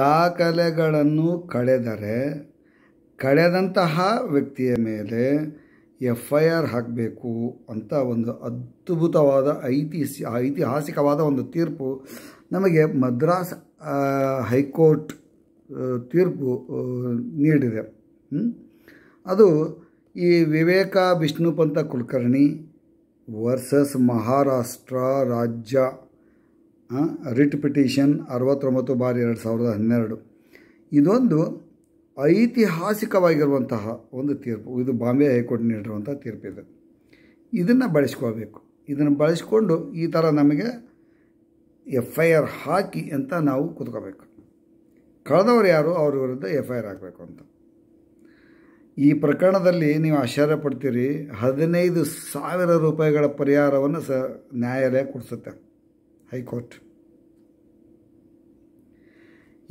ದಾಖಲೆಗಳನ್ನು ಕಳೆದರೆ ಕಳೆದಂತಹ ವ್ಯಕ್ತಿಯ ಮೇಲೆ ಎಫ್ ಐ ಆರ್ ಹಾಕಬೇಕು ಅಂತ ಒಂದು ಅದ್ಭುತವಾದ ಐತಿಹಾಸಿ ಐತಿಹಾಸಿಕವಾದ ಒಂದು ತೀರ್ಪು ನಮಗೆ ಮದ್ರಾಸ್ ಹೈಕೋರ್ಟ್ ತೀರ್ಪು ನೀಡಿದೆ ಅದು ಈ ವಿವೇಕ ವಿಷ್ಣುಪಂತ ಕುಲಕರ್ಣಿ ವರ್ಸಸ್ ಮಹಾರಾಷ್ಟ್ರ ರಾಜ್ಯ ರಿಟ್ ಪಿಟಿಷನ್ ಅರವತ್ತೊಂಬತ್ತು ಬಾರಿ ಎರಡು ಸಾವಿರದ ಹನ್ನೆರಡು ಇದೊಂದು ಐತಿಹಾಸಿಕವಾಗಿರುವಂತಹ ಒಂದು ತೀರ್ಪು ಇದು ಬಾಂಬೆ ಹೈಕೋರ್ಟ್ ನೀಡಿರುವಂಥ ತೀರ್ಪಿದೆ ಇದನ್ನು ಬಳಸ್ಕೋಬೇಕು ಇದನ್ನು ಬಳಸ್ಕೊಂಡು ಈ ಥರ ನಮಗೆ ಎಫ್ ಐ ಆರ್ ಹಾಕಿ ಅಂತ ನಾವು ಕೂತ್ಕೋಬೇಕು ಕಳೆದವರು ಯಾರು ಅವ್ರ ವಿರುದ್ಧ ಎಫ್ ಐ ಆರ್ ಹಾಕಬೇಕು ಅಂತ ಈ ಪ್ರಕರಣದಲ್ಲಿ ನೀವು ಆಶ್ಚರ್ಯ ಪಡ್ತೀರಿ ಹದಿನೈದು ಸಾವಿರ ರೂಪಾಯಿಗಳ ಪರಿಹಾರವನ್ನು ಸ ನ್ಯಾಯಾಲಯ ಕೊಡಿಸುತ್ತೆ ಹೈಕೋರ್ಟ್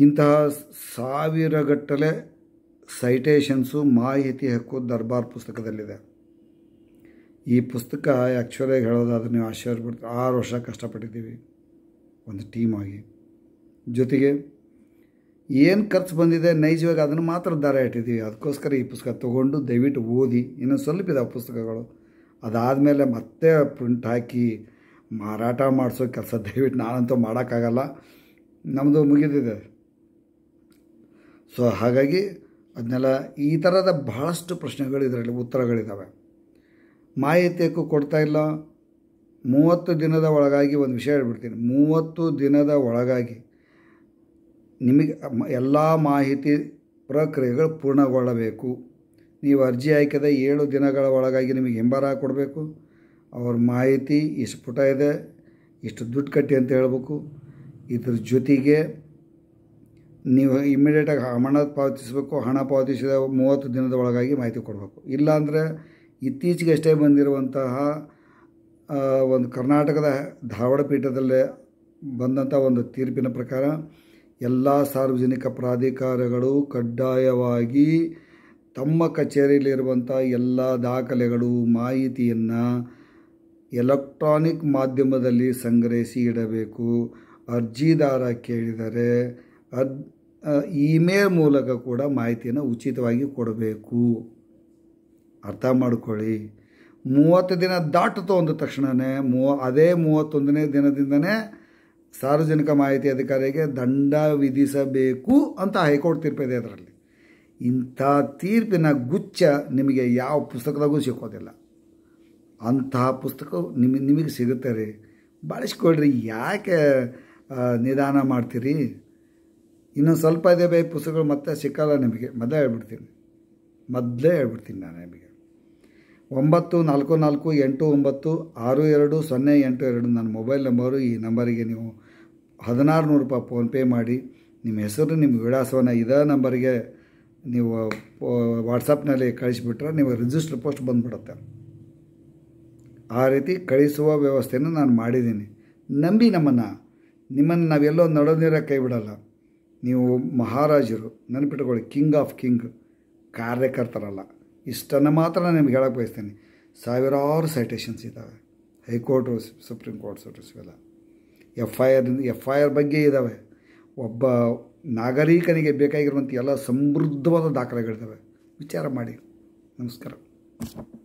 ಇಂತಹ ಸಾವಿರಗಟ್ಟಲೆ ಸೈಟೇಷನ್ಸು ಮಾಹಿತಿ ಹಕ್ಕು ದರ್ಬಾರ್ ಪುಸ್ತಕದಲ್ಲಿದೆ ಈ ಪುಸ್ತಕ ಆ್ಯಕ್ಚುಲಾಗಿ ಹೇಳೋದಾದ್ರೆ ನೀವು ಆಶ್ಚರ್ಯಪಡ್ತೀವಿ ಆರು ವರ್ಷ ಕಷ್ಟಪಟ್ಟಿದ್ದೀವಿ ಒಂದು ಟೀಮ್ ಆಗಿ ಜೊತೆಗೆ ಏನು ಖರ್ಚು ಬಂದಿದೆ ನೈಜವಾಗಿ ಅದನ್ನು ಮಾತ್ರ ದಾರ ಇಟ್ಟಿದ್ದೀವಿ ಅದಕ್ಕೋಸ್ಕರ ಈ ಪುಸ್ತಕ ತೊಗೊಂಡು ದಯವಿಟ್ಟು ಓದಿ ಇನ್ನೊಂದು ಸ್ವಲ್ಪ ಇದಾವೆ ಪುಸ್ತಕಗಳು ಅದಾದಮೇಲೆ ಮತ್ತೆ ಪ್ರಿಂಟ್ ಹಾಕಿ ಮಾರಾಟ ಮಾಡಿಸೋ ಕೆಲಸ ದಯವಿಟ್ಟು ನಾನಂತೂ ಮಾಡೋಕ್ಕಾಗಲ್ಲ ನಮ್ಮದು ಮುಗಿದಿದೆ ಸೊ ಹಾಗಾಗಿ ಅದನ್ನೆಲ್ಲ ಈ ಥರದ ಬಹಳಷ್ಟು ಪ್ರಶ್ನೆಗಳು ಇದರಲ್ಲಿ ಉತ್ತರಗಳಿದ್ದಾವೆ ಮಾಹಿತಿಯಕ್ಕೂ ಕೊಡ್ತಾ ಇಲ್ಲ ಮೂವತ್ತು ದಿನದ ಒಳಗಾಗಿ ಒಂದು ವಿಷಯ ಹೇಳ್ಬಿಡ್ತೀನಿ ಮೂವತ್ತು ದಿನದ ಒಳಗಾಗಿ ನಿಮಗೆ ಎಲ್ಲ ಮಾಹಿತಿ ಪ್ರಕ್ರಿಯೆಗಳು ಪೂರ್ಣಗೊಳ್ಳಬೇಕು ನೀವು ಅರ್ಜಿ ಹಾಕಿದ ಏಳು ದಿನಗಳ ಒಳಗಾಗಿ ನಿಮಗೆ ಹಿಂಬಾರ ಕೊಡಬೇಕು ಅವ್ರ ಮಾಹಿತಿ ಇಷ್ಟು ಪುಟ ಇದೆ ಇಷ್ಟು ದುಡ್ಡು ಕಟ್ಟಿ ಅಂತ ಹೇಳಬೇಕು ಇದ್ರ ಜೊತೆಗೆ ನೀವು ಇಮ್ಮಿಡಿಯೇಟಾಗಿ ಹಣ ಪಾವತಿಸಬೇಕು ಹಣ ಪಾವತಿಸಿದ ಮೂವತ್ತು ದಿನದ ಒಳಗಾಗಿ ಮಾಹಿತಿ ಕೊಡಬೇಕು ಇಲ್ಲಾಂದರೆ ಇತ್ತೀಚೆಗೆ ಅಷ್ಟೇ ಬಂದಿರುವಂತಹ ಒಂದು ಕರ್ನಾಟಕದ ಧಾರವಾಡ ಪೀಠದಲ್ಲೇ ಬಂದಂಥ ಒಂದು ತೀರ್ಪಿನ ಪ್ರಕಾರ ಎಲ್ಲ ಸಾರ್ವಜನಿಕ ಪ್ರಾಧಿಕಾರಗಳು ಕಡ್ಡಾಯವಾಗಿ ತಮ್ಮ ಕಚೇರಿಯಲ್ಲಿರುವಂಥ ಎಲ್ಲ ದಾಖಲೆಗಳು ಮಾಹಿತಿಯನ್ನು ಎಲೆಕ್ಟ್ರಾನಿಕ್ ಮಾಧ್ಯಮದಲ್ಲಿ ಸಂಗ್ರಹಿಸಿ ಇಡಬೇಕು ಅರ್ಜಿದಾರ ಕೇಳಿದರೆ ಅರ್ ಇಮೇಲ್ ಮೂಲಕ ಕೂಡ ಮಾಹಿತಿಯನ್ನು ಉಚಿತವಾಗಿ ಕೊಡಬೇಕು ಅರ್ಥ ಮಾಡಿಕೊಳ್ಳಿ ಮೂವತ್ತು ದಿನ ದಾಟಿತು ಅಂದ ತಕ್ಷಣವೇ ಮೂವ ಅದೇ ಮೂವತ್ತೊಂದನೇ ದಿನದಿಂದನೇ ಸಾರ್ವಜನಿಕ ಮಾಹಿತಿ ಅಧಿಕಾರಿಗೆ ದಂಡ ವಿಧಿಸಬೇಕು ಅಂತ ಹೈಕೋರ್ಟ್ ತೀರ್ಪಿದೆ ಅದರಲ್ಲಿ ಇಂಥ ತೀರ್ಪಿನ ಗುಚ್ಛ ನಿಮಗೆ ಯಾವ ಪುಸ್ತಕದಾಗೂ ಸಿಕ್ಕೋದಿಲ್ಲ ಅಂತಹ ಪುಸ್ತಕವು ನಿಮ್ ನಿಮಗೆ ಸಿಗುತ್ತೆ ರೀ ಬಳಸ್ಕೊಳ್ರಿ ಯಾಕೆ ನಿಧಾನ ಮಾಡ್ತೀರಿ ಇನ್ನೊಂದು ಸ್ವಲ್ಪ ಇದೆ ಬೇ ಪುಸ್ತಕಗಳು ಮತ್ತೆ ಸಿಕ್ಕಲ್ಲ ನಿಮಗೆ ಮೊದಲೇ ಹೇಳ್ಬಿಡ್ತೀನಿ ಮೊದಲೇ ಹೇಳ್ಬಿಡ್ತೀನಿ ನಾನು ನಿಮಗೆ ಒಂಬತ್ತು ನಾಲ್ಕು ನಾಲ್ಕು ಎಂಟು ಒಂಬತ್ತು ಆರು ಎರಡು ಸೊನ್ನೆ ಎಂಟು ಎರಡು ನನ್ನ ಮೊಬೈಲ್ ನಂಬರು ಈ ನಂಬರಿಗೆ ನೀವು ಹದಿನಾರು ನೂರು ರೂಪಾಯಿ ಫೋನ್ಪೇ ಮಾಡಿ ನಿಮ್ಮ ಹೆಸರು ನಿಮ್ಮ ವಿಳಾಸವನ್ನು ಇದೇ ನಂಬರಿಗೆ ನೀವು ವಾಟ್ಸಪ್ನಲ್ಲಿ ಕಳಿಸಿಬಿಟ್ರೆ ನೀವು ರಿಜಿಸ್ಟರ್ ಪೋಸ್ಟ್ ಬಂದುಬಿಡುತ್ತೆ ಆ ರೀತಿ ಕಳಿಸುವ ವ್ಯವಸ್ಥೆಯನ್ನು ನಾನು ಮಾಡಿದ್ದೀನಿ ನಂಬಿ ನಮ್ಮನ್ನು ನಿಮ್ಮನ್ನು ನಾವೆಲ್ಲೋ ನಡೋದಿರ ಕೈ ಬಿಡಲ್ಲ ನೀವು ಮಹಾರಾಜರು ನೆನಪಿಟ್ಕೊಳ್ಳಿ ಕಿಂಗ್ ಆಫ್ ಕಿಂಗ್ ಕಾರ್ಯಕರ್ತರಲ್ಲ ಇಷ್ಟನ್ನು ಮಾತ್ರ ನಿಮ್ಗೆ ಹೇಳಕ್ಕೆ ಬಯಸ್ತೇನೆ ಸಾವಿರಾರು ಸೈಟೇಷನ್ಸ್ ಇದ್ದಾವೆ ಹೈಕೋರ್ಟು ಸುಪ್ರೀಂ ಕೋರ್ಟ್ಸ್ ಎಲ್ಲ F I R F I R ಬಗ್ಗೆ ಇದ್ದಾವೆ ಒಬ್ಬ ನಾಗರಿಕನಿಗೆ ಬೇಕಾಗಿರುವಂಥ ಎಲ್ಲ ಸಮೃದ್ಧವಾದ ದಾಖಲೆಗಳಿದ್ದಾವೆ ವಿಚಾರ ಮಾಡಿ ನಮಸ್ಕಾರ